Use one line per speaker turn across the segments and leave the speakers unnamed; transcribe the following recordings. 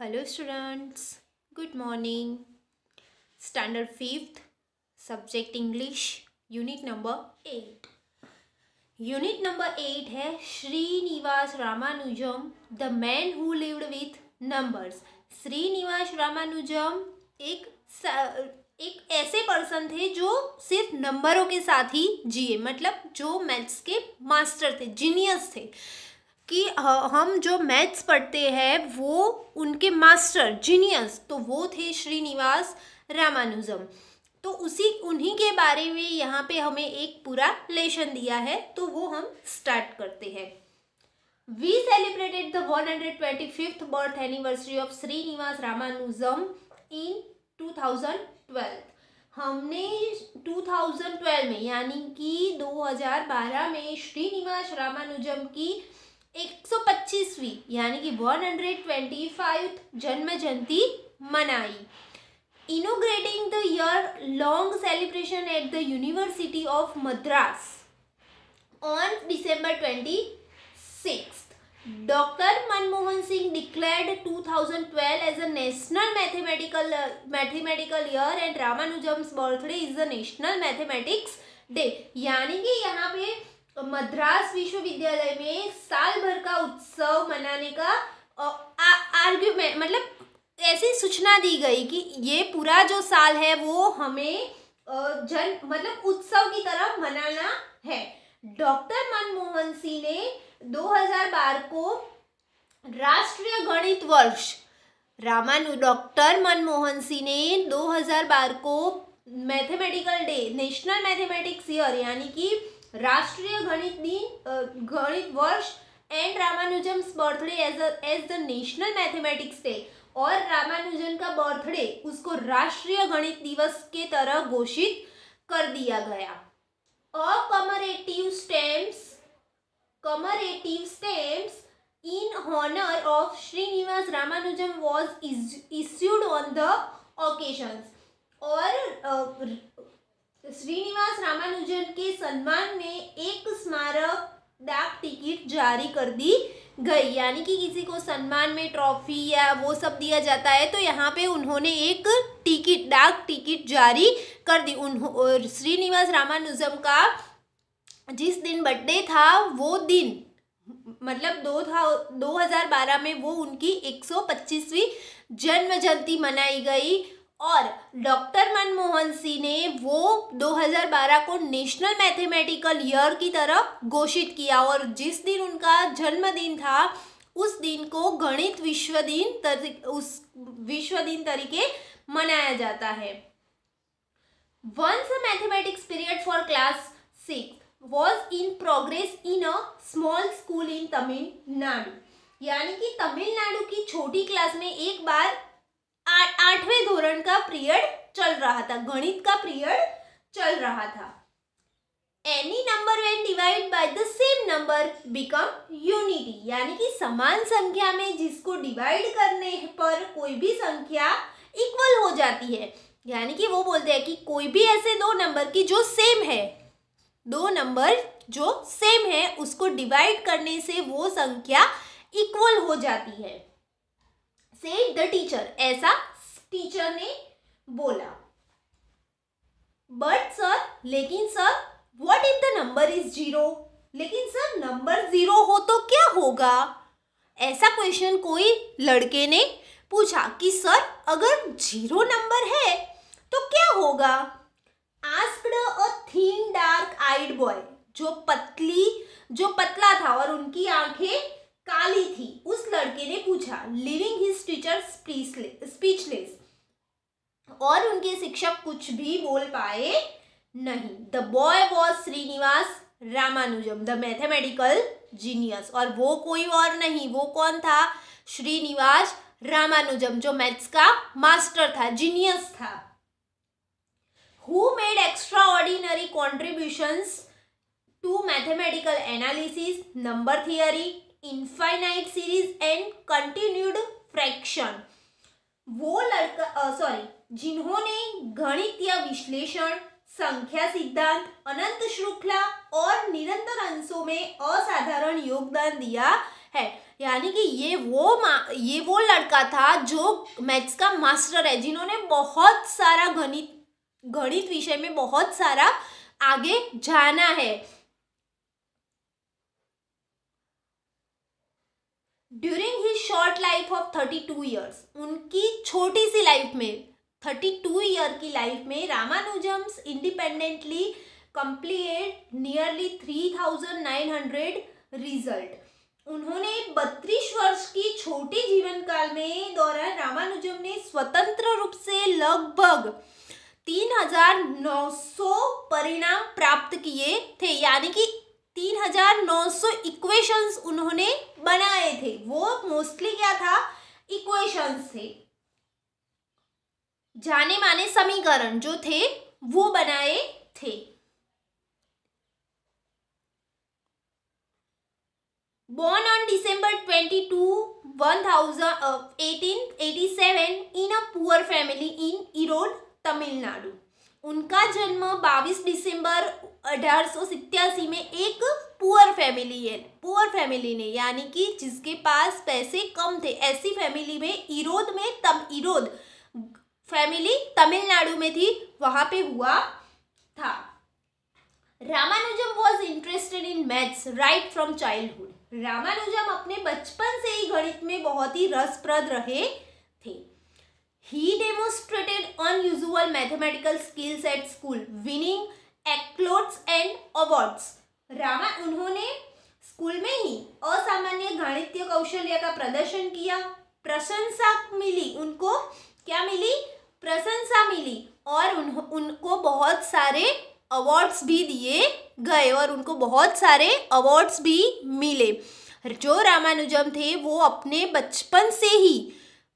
Hello students good morning standard fifth subject English unit number eight unit number eight है Srinivas Ramanujam the man who lived with numbers Srinivas Ramanujam एक एक ऐसे person थे जो सिर्फ नंबरों के साथ ही जिए मतलब जो मैथ्स के मास्टर थे जीनियस थे कि हम जो मैथ्स पढ़ते हैं वो उनके मास्टर जीनियस तो वो थे श्रीनिवास रामानुजम तो उसी उन्हीं के बारे में यहाँ पे हमें एक पूरा लेशन दिया है तो वो हम स्टार्ट करते हैं we celebrated the one hundred twenty fifth birth anniversary of Srinivas Ramanujam in two thousand twelve हमने टू थाउजेंड ट्वेल्व में यानी कि दो हज़ार बारह में श्रीनिवास रामानुजम की 125वीं यानी कि वन हंड्रेड 125 जन्म जयंती मनाई inaugurating the year long celebration at the university of Madras on December twenty six doctor Manmohan Singh declared two thousand twelve as a national mathematical mathematical year and Ramanujam's birthday is the national mathematics day यानी कि यहाँ पे तो मद्रास विश्वविद्यालय में साल भर का उत्सव मनाने का आर्ग्यूमेंट मतलब ऐसी सूचना दी गई कि ये पूरा जो साल है वो हमें जन मतलब उत्सव की तरह मनाना है डॉक्टर मनमोहन सिंह ने 2012 को राष्ट्रीय गणित वर्ष रामानु डॉक्टर मनमोहन सिंह ने 2012 को mathematical day national mathematics year यानी कि राष्ट्रीय गणित दिन ગણિત and Ramanujam's birthday as as the national mathematics day और रामानुजन का बर्थडे उसको राष्ट्रीय गणित दिवस के तरह घोषित कर दिया गया commemorative stamps commemorative stamps in honour of Srinivas Ramanujam was issued on the occasions और तो श्रीनिवास रामानुजन के सम्मान में एक स्मारक डाक टिकट जारी कर दी गई यानी कि किसी को सम्मान में ट्रॉफी या वो सब दिया जाता है तो यहाँ पे उन्होंने एक टिकट डाक टिकट जारी कर दी उन्हों श्रीनिवास रामानुजम का जिस दिन बर्थडे था वो दिन मतलब दो था दो हजार बारह में वो उनकी एक सौ पच्चीसवीं जन्म जयंती मनाई गई और डॉक्टर मनमोहन सिंह ने वो 2012 को नेशनल मैथमेटिकल ईयर की तरफ घोषित किया और जिस दिन उनका जन्मदिन था उस दिन को गणित विश्व दिन उस विश्व दिन तरीके मनाया जाता है once a mathematics period for class 6 was in progress in a small school in tamil यानी कि तमिलनाडु की छोटी क्लास में एक बार आठवें धोरण का पीरियड चल रहा था गणित का पीरियड चल रहा था any number when divide by the same number become unity यानी कि समान संख्या में जिसको डिवाइड करने पर कोई भी संख्या इक्वल हो जाती है यानी कि वो बोलते हैं कि कोई भी ऐसे दो नंबर की जो सेम है दो नंबर जो सेम है उसको डिवाइड करने से वो संख्या इक्वल हो जाती है से द टीचर ऐसा टीचर ने बोला बट सर लेकिन sir what if the number is zero लेकिन सर नंबर जीरो हो तो क्या होगा ऐसा क्वेश्चन कोई लड़के ने पूछा कि सर अगर जीरो नंबर है तो क्या होगा asked a thin dark eyed boy जो पतली जो पतला था और उनकी आंखें काली थी उस लड़के ने पूछा लिविंग हिज टीचर स्पीचलेस और उनके शिक्षक कुछ भी बोल पाए नहीं the boy was Srinivas Ramanujam the mathematical genius और वो कोई और नहीं वो कौन था श्रीनिवास रामानुजम जो मैथ्स का मास्टर था जीनियस था who made extraordinary contribution to mathematical analysis number theory infinite series and continued fraction वो लड़का सॉरी जिन्होंने गणित या विश्लेषण संख्या सिद्धांत अनंत श्रृंखला और निरंतर अंशों में असाधारण योगदान दिया है यानी कि ये वो ये वो लड़का था जो मैथ्स का मास्टर है जिन्होंने बहुत सारा गणित गणित विषय में बहुत सारा आगे जाना है during he short life of thirty two years उनकी छोटी सी लाइफ में थर्टी टू ईयर की लाइफ में Ramanujam's independently complete nearly three thousand nine hundred result उन्होंने बत्तीस वर्ष की छोटी जीवन काल में दौरान रामानुजम ने स्वतंत्र रूप से लगभग तीन हजार नौ सौ परिणाम प्राप्त किए थे यानी कि 3900 इक्वेशंस उन्होंने बनाए थे वो मोस्टली क्या था इक्वेशंस थे जाने माने समीकरण जो थे वो बनाए थे born on December twenty two one thousand eighteen eighty seven in a poor family in Erode Tamil Nadu उनका जन्म 22 दिसंबर अठारह में एक पुअर फैमिली है पुअर फैमिली ने यानी कि जिसके पास पैसे कम थे ऐसी फैमिली में इरोद में तम इरोद फैमिली तमिलनाडु में थी वहाँ पे हुआ था Ramanujam was interested in maths right from childhood Ramanujam अपने बचपन से ही गणित में बहुत ही रसप्रद रहे He demonstrated unusual mathematical skills at school, winning accolades and awards. Rama उन्होंने स्कूल में ही असामान्य गणितीय कौशल्य का प्रदर्शन किया प्रशंसा मिली उनको क्या मिली प्रशंसा मिली और उन, उनको बहुत सारे अवार्ड्स भी दिए गए और उनको बहुत सारे अवार्ड्स भी मिले जो रामानुजम थे वो अपने बचपन से ही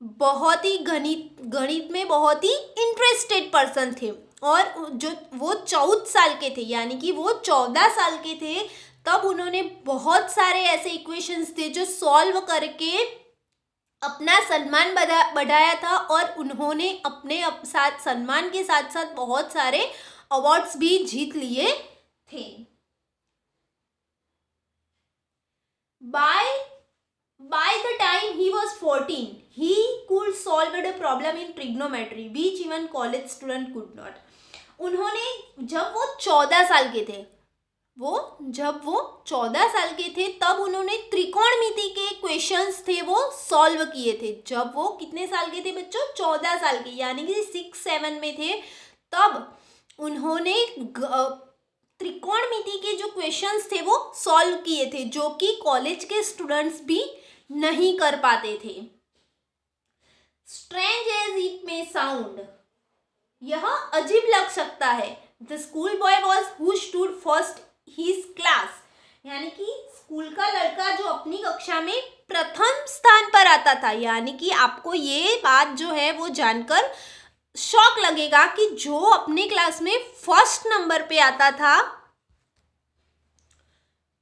बहुत ही गणित गणित में बहुत ही इंटरेस्टेड पर्सन थे और जो वो चौदह साल के थे यानी कि वो चौदह साल के थे तब उन्होंने बहुत सारे ऐसे इक्वेशंस थे जो सॉल्व करके अपना सम्मान बढ़ा बढ़ाया था और उन्होंने अपने अप साथ सम्मान के साथ साथ बहुत सारे अवार्ड्स भी जीत लिए थे by by the time he was fourteen he could solve a problem in trigonometry which even college student could not उन्होंने जब वो चौदह साल के थे वो जब वो चौदह साल के थे तब उन्होंने त्रिकोणमिति के क्वेश्चंस थे वो सॉल्व किए थे जब वो कितने साल के थे बच्चों चौदह साल के यानी कि सिक्स सेवन में थे तब उन्होंने त्रिकोणमिति के जो क्वेश्चंस थे वो सॉल्व किए थे जो कि कॉलेज के स्टूडेंट्स भी नहीं कर पाते थे strange as it may sound यह अजीब लग सकता है the school boy was who stood first his class यानी कि स्कूल का लड़का जो अपनी कक्षा में प्रथम स्थान पर आता था यानी कि आपको ये बात जो है वो जानकर शौक लगेगा कि जो अपने क्लास में फर्स्ट नंबर पे आता था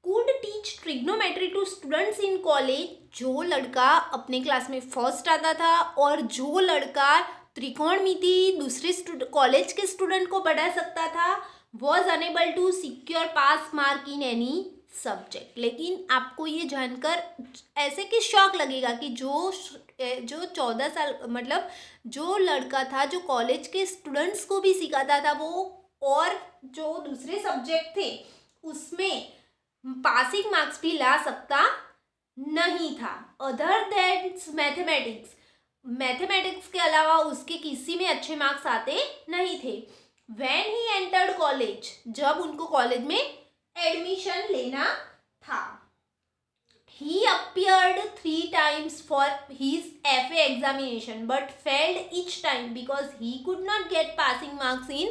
could teach trigonometry to students in college जो लड़का अपने क्लास में फर्स्ट आता था और जो लड़का त्रिकोण मिति दूसरे कॉलेज के स्टूडेंट को पढ़ा सकता था was unable to secure pass mark in any subject लेकिन आपको ये जानकर ऐसे कि शौक लगेगा कि जो जो चौदह साल मतलब जो लड़का था जो कॉलेज के स्टूडेंट्स को भी सिखाता था वो और जो दूसरे सब्जेक्ट थे उसमें पासिंग मार्क्स भी ला सकता नहीं था अदर देन मैथमेटिक्स मैथमेटिक्स के अलावा उसके किसी में अच्छे मार्क्स आते नहीं थे वैन ही एंटर्ड कॉलेज जब उनको कॉलेज में एडमिशन लेना था he appeared three times for his FA examination but failed each time because he could not get passing marks in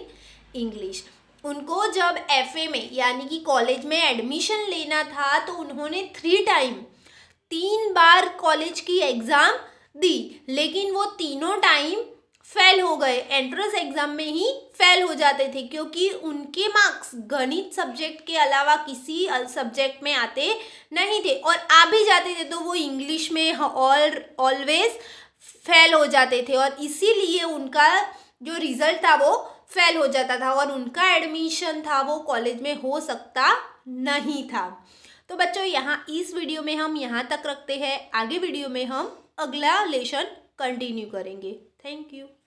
English. उनको जब एफ़ में यानी कि कॉलेज में एडमिशन लेना था तो उन्होंने थ्री टाइम तीन बार कॉलेज की एग्ज़ाम दी लेकिन वो तीनों टाइम फेल हो गए एंट्रेंस एग्ज़ाम में ही फेल हो जाते थे क्योंकि उनके मार्क्स गणित सब्जेक्ट के अलावा किसी सब्जेक्ट में आते नहीं थे और आ भी जाते थे तो वो इंग्लिश में ऑल ऑलवेज फेल हो जाते थे और इसीलिए उनका जो रिज़ल्ट था वो फेल हो जाता था और उनका एडमिशन था वो कॉलेज में हो सकता नहीं था तो बच्चों यहाँ इस वीडियो में हम यहाँ तक रखते हैं आगे वीडियो में हम अगला लेसन कंटिन्यू करेंगे थैंक यू